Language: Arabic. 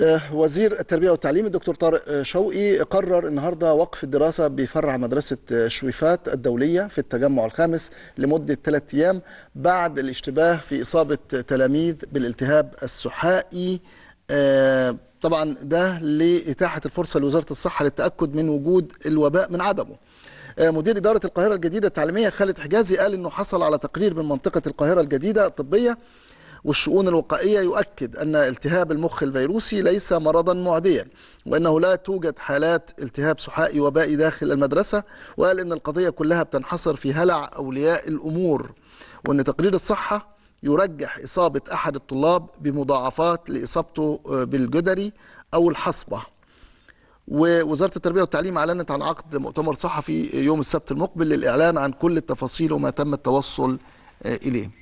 آه، وزير التربية والتعليم الدكتور طارق آه، شوقي قرر النهارده وقف الدراسة بفرع مدرسة آه، شويفات الدولية في التجمع الخامس لمدة ثلاث أيام بعد الاشتباه في إصابة تلاميذ بالالتهاب السحائي طبعا ده لإتاحة الفرصة لوزارة الصحة للتأكد من وجود الوباء من عدمه مدير إدارة القاهرة الجديدة التعليمية خالد حجازي قال أنه حصل على تقرير من منطقة القاهرة الجديدة الطبية والشؤون الوقائية يؤكد أن التهاب المخ الفيروسي ليس مرضا معديا وأنه لا توجد حالات التهاب سحائي وبائي داخل المدرسة وقال أن القضية كلها بتنحصر في هلع أولياء الأمور وأن تقرير الصحة يرجح إصابة أحد الطلاب بمضاعفات لإصابته آه، بالجدري أو الحصبة ووزارة التربية والتعليم أعلنت عن عقد مؤتمر صحفي يوم السبت المقبل للإعلان عن كل التفاصيل وما تم التوصل آه، إليه